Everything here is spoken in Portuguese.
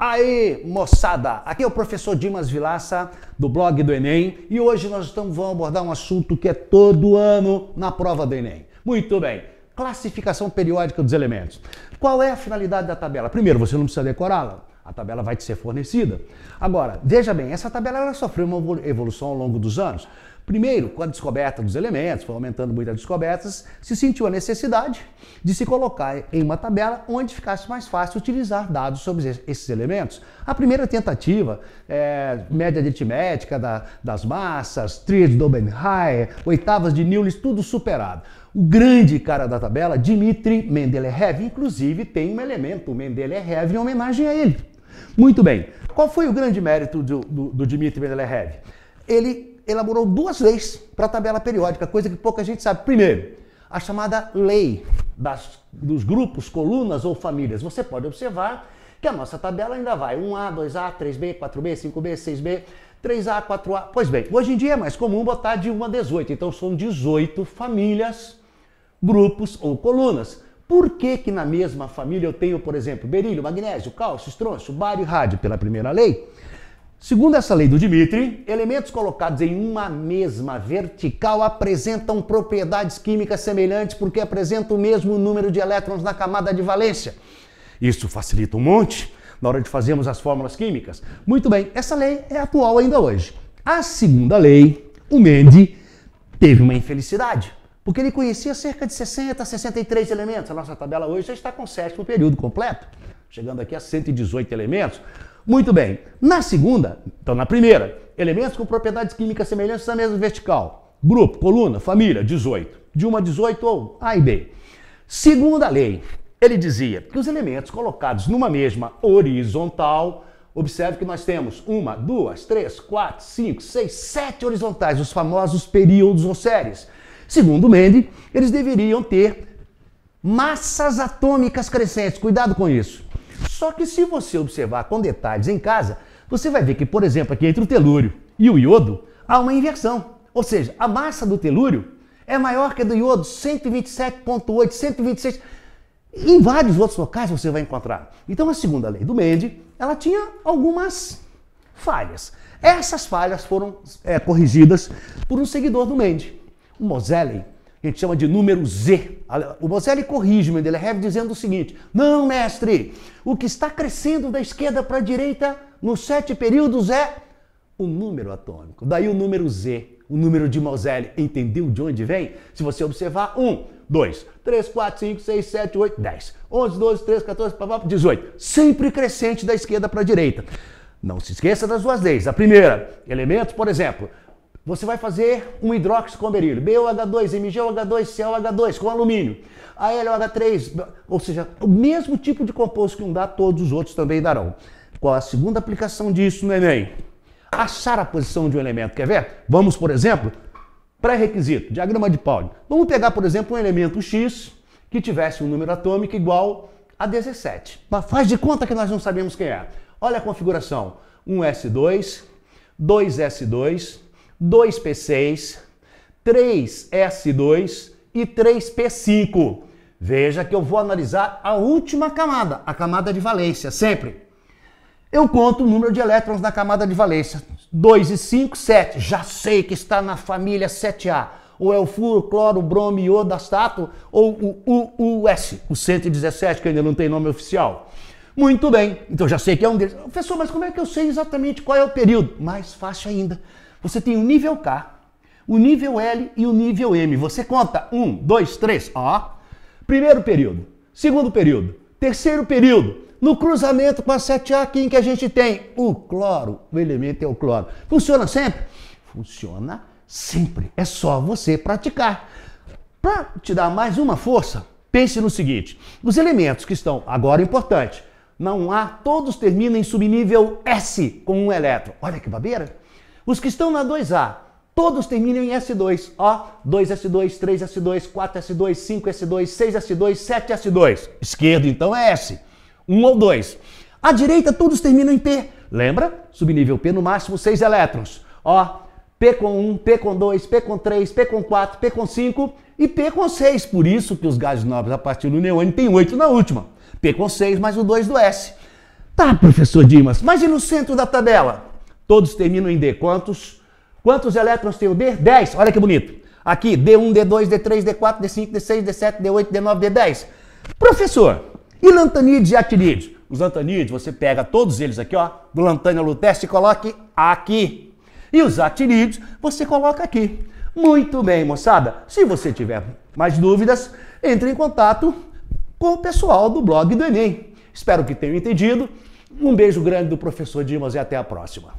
Aí, moçada! Aqui é o professor Dimas Vilaça do blog do Enem e hoje nós estamos, vamos abordar um assunto que é todo ano na prova do Enem. Muito bem, classificação periódica dos elementos. Qual é a finalidade da tabela? Primeiro, você não precisa decorá-la. A tabela vai te ser fornecida. Agora, veja bem, essa tabela ela sofreu uma evolução ao longo dos anos. Primeiro, com a descoberta dos elementos, foi aumentando muito as descobertas, se sentiu a necessidade de se colocar em uma tabela onde ficasse mais fácil utilizar dados sobre esses elementos. A primeira tentativa, é, média aritmética da, das massas, tríade de Oppenheimer, oitavas de Newlis, tudo superado. O grande cara da tabela, Dmitri Mendeleev, inclusive tem um elemento, Mendeleev, em homenagem a ele. Muito bem. Qual foi o grande mérito do, do, do Dmitry Mendeleev? Ele elaborou duas leis para a tabela periódica, coisa que pouca gente sabe. Primeiro, a chamada lei das, dos grupos, colunas ou famílias. Você pode observar que a nossa tabela ainda vai 1A, 2A, 3B, 4B, 5B, 6B, 3A, 4A. Pois bem, hoje em dia é mais comum botar de 1 a 18, então são 18 famílias, grupos ou colunas. Por que, que na mesma família eu tenho, por exemplo, berílio, magnésio, cálcio, estrôncio, bário e rádio pela primeira lei? Segundo essa lei do Dimitri, elementos colocados em uma mesma vertical apresentam propriedades químicas semelhantes porque apresentam o mesmo número de elétrons na camada de valência. Isso facilita um monte na hora de fazermos as fórmulas químicas. Muito bem, essa lei é atual ainda hoje. A segunda lei, o Mendy, teve uma infelicidade, porque ele conhecia cerca de 60, 63 elementos. A nossa tabela hoje já está com o sétimo período completo, chegando aqui a 118 elementos. Muito bem. Na segunda, então na primeira, elementos com propriedades químicas semelhantes à mesma vertical. Grupo, coluna, família, 18. De 1 a 18 ou A e B. Segunda lei, ele dizia que os elementos colocados numa mesma horizontal, observe que nós temos uma, duas, três, quatro, cinco, seis, sete horizontais, os famosos períodos ou séries. Segundo Mende, eles deveriam ter massas atômicas crescentes. Cuidado com isso. Só que se você observar com detalhes em casa, você vai ver que, por exemplo, aqui entre o telúrio e o iodo, há uma inversão. Ou seja, a massa do telúrio é maior que a do iodo, 127,8, 126. Em vários outros locais você vai encontrar. Então, a segunda lei do Mende, ela tinha algumas falhas. Essas falhas foram é, corrigidas por um seguidor do Mende, o Moselle a gente chama de número Z. O Bozelli corrige o Mendeleev dizendo o seguinte: não, mestre, o que está crescendo da esquerda para a direita nos sete períodos é o número atômico. Daí o número Z, o número de Moselli. Entendeu de onde vem? Se você observar, 1, 2, 3, 4, 5, 6, 7, 8, 10, 11, 12, 13, 14, 18. Sempre crescente da esquerda para a direita. Não se esqueça das duas leis. A primeira, elementos, por exemplo, você vai fazer um hidróxido com berilo, BOH2, MgOH2, ClH2 com alumínio, AlOH3, ou seja, o mesmo tipo de composto que um dá, todos os outros também darão. Qual a segunda aplicação disso no Enem? Achar a posição de um elemento. Quer ver? Vamos, por exemplo, pré-requisito, diagrama de Pauli. Vamos pegar, por exemplo, um elemento X que tivesse um número atômico igual a 17. Mas faz de conta que nós não sabemos quem é. Olha a configuração. 1S2, 2S2, 2P6, 3S2 e 3P5. Veja que eu vou analisar a última camada, a camada de valência, sempre. Eu conto o número de elétrons na camada de valência. 2 e 5, 7. Já sei que está na família 7A. Ou é o fluoro, cloro, bromo, iodastato, ou o UUS, o 117, que ainda não tem nome oficial. Muito bem, então já sei que é um deles. Professor, mas como é que eu sei exatamente qual é o período? Mais fácil ainda. Você tem o nível K, o nível L e o nível M. Você conta um, dois, três, ó. Primeiro período, segundo período, terceiro período. No cruzamento com a 7A aqui em que a gente tem o cloro, o elemento é o cloro. Funciona sempre? Funciona sempre. É só você praticar. Para te dar mais uma força, pense no seguinte: os elementos que estão agora importante, não há, todos terminam em subnível S com um elétron. Olha que babeira! Os que estão na 2A, todos terminam em S2. Ó, 2S2, 3S2, 4S2, 5S2, 6S2, 7S2. Esquerdo, então, é S. 1 um ou 2. A direita, todos terminam em P. Lembra? Subnível P no máximo 6 elétrons. Ó, P com 1, P com 2, P com 3, P com 4, P com 5 e P com 6. Por isso que os gases nobres a partir do neônio tem 8 na última. P com 6 mais o 2 do S. Tá, professor Dimas, mas e no centro da tabela? todos terminam em D. Quantos? Quantos elétrons tem o D? 10. Olha que bonito. Aqui, D1, D2, D3, D4, D5, D6, D7, D8, D9, D10. Professor, e lantanides e actinídeos? Os lantanides, você pega todos eles aqui, ó, do lantânio ao lutécio e coloque aqui. E os actinídeos, você coloca aqui. Muito bem, moçada. Se você tiver mais dúvidas, entre em contato com o pessoal do blog do Enem. Espero que tenham entendido. Um beijo grande do professor Dimas e até a próxima.